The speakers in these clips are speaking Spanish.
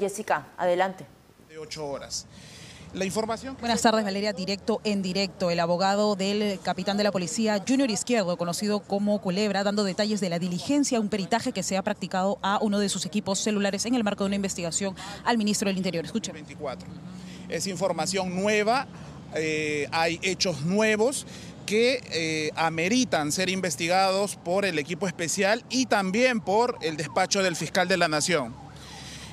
Jessica, adelante. De ocho horas. La información. Buenas tardes, Valeria. Directo en directo. El abogado del capitán de la policía, Junior Izquierdo, conocido como Culebra, dando detalles de la diligencia, un peritaje que se ha practicado a uno de sus equipos celulares en el marco de una investigación al ministro del Interior. Escucha Es información nueva, eh, hay hechos nuevos que eh, ameritan ser investigados por el equipo especial y también por el despacho del fiscal de la Nación.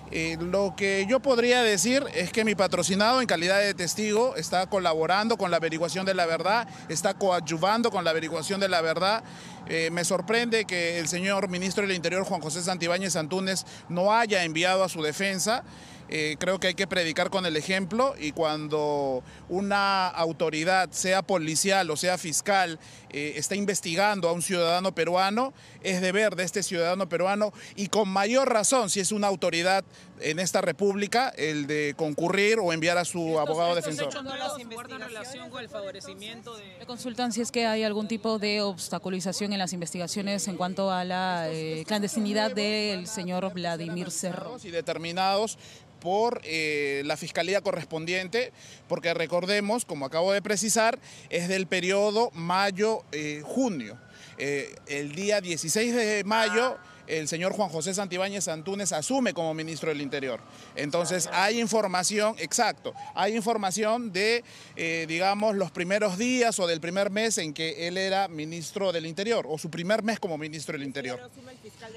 Eh, lo que yo podría decir es que mi patrocinado en calidad de testigo está colaborando con la averiguación de la verdad, está coadyuvando con la averiguación de la verdad. Eh, me sorprende que el señor ministro del Interior, Juan José Santibáñez Antúnez, no haya enviado a su defensa. Eh, creo que hay que predicar con el ejemplo y cuando una autoridad, sea policial o sea fiscal, eh, está investigando a un ciudadano peruano, es deber de este ciudadano peruano y con mayor razón si es una autoridad en esta república el de concurrir o enviar a su abogado defensor. La consultan si es que hay algún tipo de obstaculización en las investigaciones en cuanto a la eh, clandestinidad del señor Vladimir Cerro. Y determinados por eh, la fiscalía correspondiente, porque recordemos, como acabo de precisar, es del periodo mayo-junio. Eh, eh, el día 16 de mayo... Ah el señor Juan José Santibáñez Antúnez asume como ministro del Interior. Entonces hay información, exacto, hay información de, eh, digamos, los primeros días o del primer mes en que él era ministro del Interior, o su primer mes como ministro del Interior.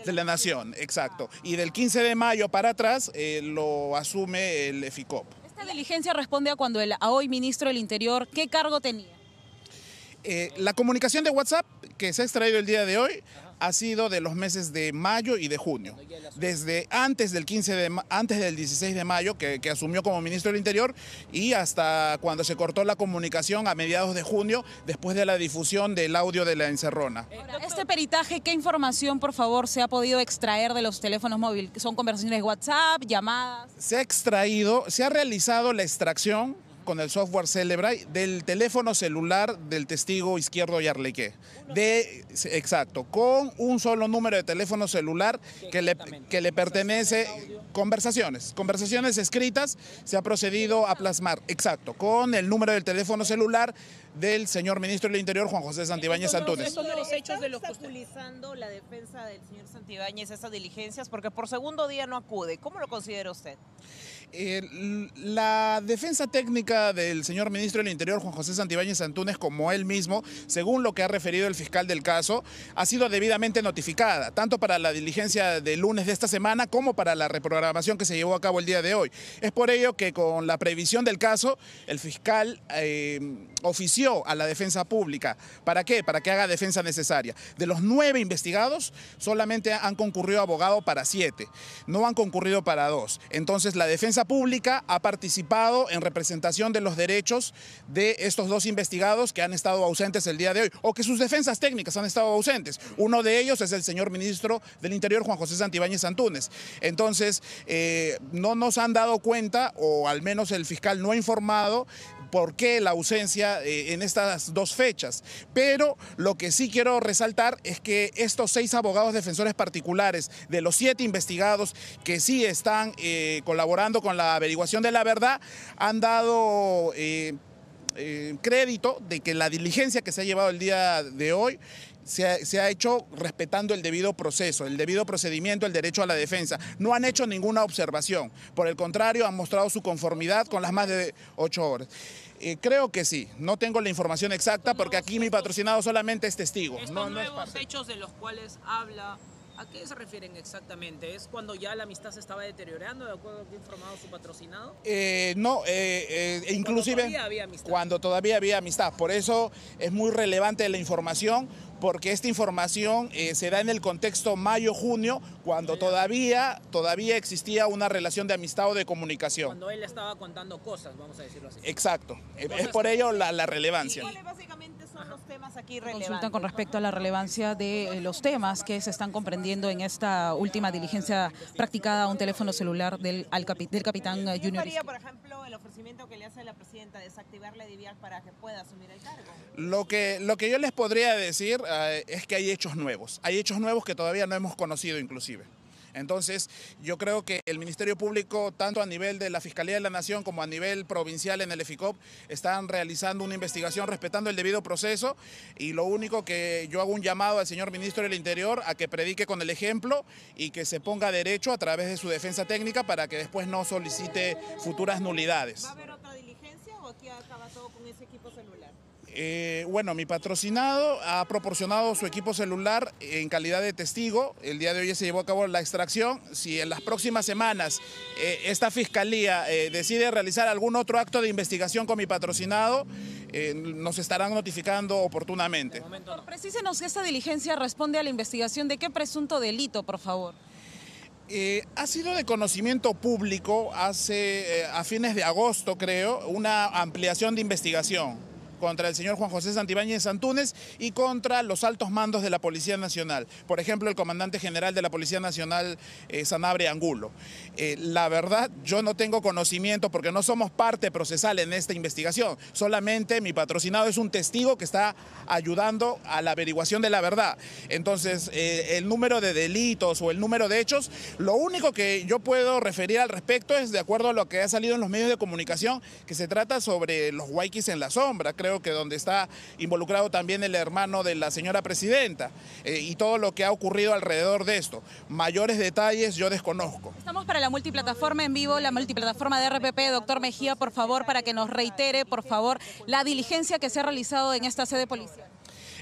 De la Nación, exacto. Y del 15 de mayo para atrás eh, lo asume el EFICOP. Esta diligencia responde a cuando él, a hoy ministro del Interior, ¿qué cargo tenía? Eh, la comunicación de WhatsApp que se ha extraído el día de hoy ha sido de los meses de mayo y de junio. Desde antes del 15 de antes del 16 de mayo que, que, asumió como ministro del Interior y hasta cuando se cortó la comunicación a mediados de junio después de la difusión del audio de la encerrona. Este peritaje, ¿qué información, por favor, se ha podido extraer de los teléfonos móviles? ¿Son conversaciones de WhatsApp, llamadas? Se ha extraído, se ha realizado la extracción con el software Celebrae del teléfono celular del testigo izquierdo Yarleque. De, exacto, con un solo número de teléfono celular que le, que le pertenece conversaciones, conversaciones escritas, se ha procedido a plasmar, exacto, con el número del teléfono celular del señor ministro del Interior, Juan José Santibáñez Antunes. ¿Están utilizando la defensa del señor Santibáñez esas diligencias? Porque por segundo día no acude. ¿Cómo lo considera usted? Eh, la defensa técnica del señor ministro del Interior, Juan José Santibáñez Antunes, como él mismo, según lo que ha referido el fiscal del caso, ha sido debidamente notificada, tanto para la diligencia del lunes de esta semana como para la reprogramación que se llevó a cabo el día de hoy. Es por ello que con la previsión del caso, el fiscal eh, ofició a la defensa pública. ¿Para qué? Para que haga defensa necesaria. De los nueve investigados, solamente han concurrido abogado para siete, no han concurrido para dos. Entonces la defensa pública ha participado en representación de los derechos de estos dos investigados que han estado ausentes el día de hoy o que sus defensas técnicas han estado ausentes. Uno de ellos es el señor ministro del Interior, Juan José Santibáñez antúnez Entonces, eh, no nos han dado cuenta, o al menos el fiscal no ha informado, por qué la ausencia eh, en estas dos fechas. Pero lo que sí quiero resaltar es que estos seis abogados defensores particulares de los siete investigados que sí están eh, colaborando con la averiguación de la verdad han dado... Eh, crédito de que la diligencia que se ha llevado el día de hoy se ha, hecho respetando el debido proceso, el debido procedimiento, el derecho a la defensa. No han hecho ninguna observación. Por el contrario, han mostrado su conformidad con las más de ocho horas. Eh, creo que sí. No tengo la información exacta porque aquí mi patrocinado solamente es testigo. Estos nuevos hechos de los cuales habla ¿A qué se refieren exactamente? ¿Es cuando ya la amistad se estaba deteriorando, de acuerdo a que informado su patrocinado? Eh, no, eh, eh inclusive cuando todavía, había amistad. Por eso es muy relevante la información, porque esta información eh, se da en el contexto mayo-junio, cuando todavía, todavía existía una relación de amistad o de comunicación. Cuando él estaba contando cosas, vamos a decirlo así. Exacto. es por ello la, relevancia. Consultan con respecto a la relevancia de eh, los temas que se están comprendiendo en esta última diligencia practicada a un teléfono celular del, del capitán eh, Junior. ¿Qué por ejemplo, el ofrecimiento que le hace la presidenta desactivar la diviar para que pueda asumir el cargo? Lo que, lo que yo les podría decir eh, es que hay hechos nuevos. Hay hechos nuevos que todavía no hemos conocido inclusive. Entonces, yo creo que el Ministerio Público, tanto a nivel de la Fiscalía de la Nación como a nivel provincial en el EFICOP, están realizando una investigación respetando el debido proceso y lo único que yo hago un llamado al señor Ministro del Interior a que predique con el ejemplo y que se ponga derecho a través de su defensa técnica para que después no solicite futuras nulidades. ¿Va a haber otra diligencia o aquí acaba todo con ese equipo celular? Eh, bueno, mi patrocinado ha proporcionado su equipo celular en calidad de testigo. El día de hoy se llevó a cabo la extracción. Si en las próximas semanas eh, esta fiscalía eh, decide realizar algún otro acto de investigación con mi patrocinado, nos estarán notificando oportunamente. No. Precísenos que esta diligencia responde a la investigación de qué presunto delito, por favor. ha sido de conocimiento público hace a fines de agosto, creo, una ampliación de investigación contra el señor Juan José Santibáñez Santunes y contra los altos mandos de la Policía Nacional. Por ejemplo, el comandante general de la Policía Nacional, eh, Sanabre Angulo. Eh, la verdad, yo no tengo conocimiento porque no somos parte procesal en esta investigación. Solamente mi patrocinado es un testigo que está ayudando a la averiguación de la verdad. Entonces, eh, el número de delitos o el número de hechos, lo único que yo puedo referir al respecto es de acuerdo a lo que ha salido en los medios de comunicación, que se trata sobre los huayquis en la sombra que donde está involucrado también el hermano de la señora presidenta eh, y todo lo que ha ocurrido alrededor de esto. Mayores detalles yo desconozco. Estamos para la multiplataforma en vivo, la multiplataforma de RPP. Doctor Mejía, por favor, para que nos reitere, por favor, la diligencia que se ha realizado en esta sede policial.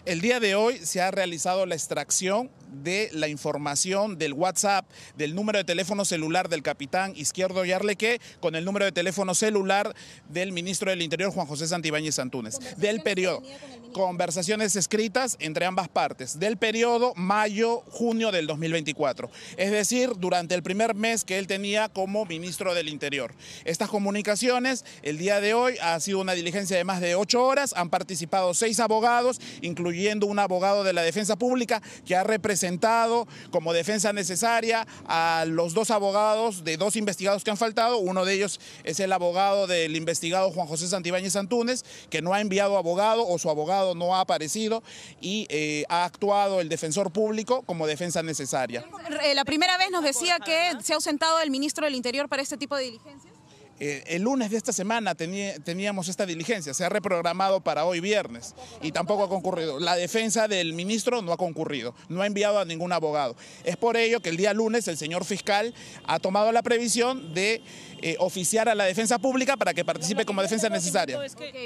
El día de hoy se ha realizado la extracción de la información del WhatsApp, del número de teléfono celular del capitán Izquierdo Yarleque con el número de teléfono celular del ministro del Interior, Juan José Santibáñez Santúnez, del periodo conversaciones escritas entre ambas partes del periodo mayo-junio del 2024, es decir, durante el primer mes que él tenía como ministro del Interior. Estas comunicaciones, el día de hoy, ha sido una diligencia de más de ocho horas, han participado seis abogados, incluyendo un abogado de la Defensa Pública que ha representado sentado como defensa necesaria a los dos abogados de dos investigados que han faltado. Uno de ellos es el abogado del investigado Juan José Santibáñez Antúnez, que no ha enviado abogado o su abogado no ha aparecido y eh, ha actuado el defensor público como defensa necesaria. Eh, la primera vez nos decía que se ha ausentado el ministro del Interior para este tipo de diligencias. Eh, el lunes de esta semana teníamos esta diligencia, se ha reprogramado para hoy viernes y tampoco ha concurrido. La defensa del ministro no ha concurrido, no ha enviado a ningún abogado. Es por ello que el día lunes el señor fiscal ha tomado la previsión de eh, oficiar a la defensa pública para que participe como defensa necesaria.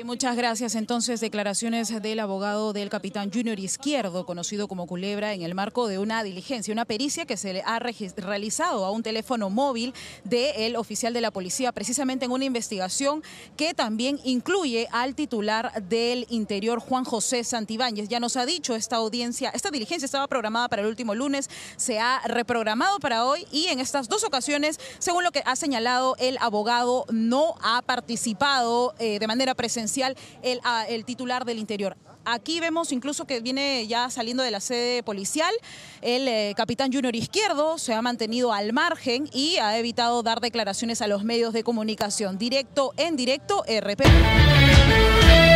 muchas gracias. Entonces, declaraciones del abogado del capitán Junior Izquierdo, conocido como Culebra, en el marco de una diligencia, una pericia que se le ha realizado a un teléfono móvil del oficial de la policía, precisamente en una investigación que también incluye al titular del Interior, Juan José Santibáñez. Ya nos ha dicho esta audiencia, esta diligencia estaba programada para el último lunes, se ha reprogramado para hoy y en estas dos ocasiones, según lo que ha señalado el abogado, no ha participado eh, de manera presencial el ah, titular del Interior. Aquí vemos incluso que viene ya saliendo de la sede policial. El eh, capitán Junior Izquierdo se ha mantenido al margen y ha evitado dar declaraciones a los medios de comunicación. Directo en directo, RP.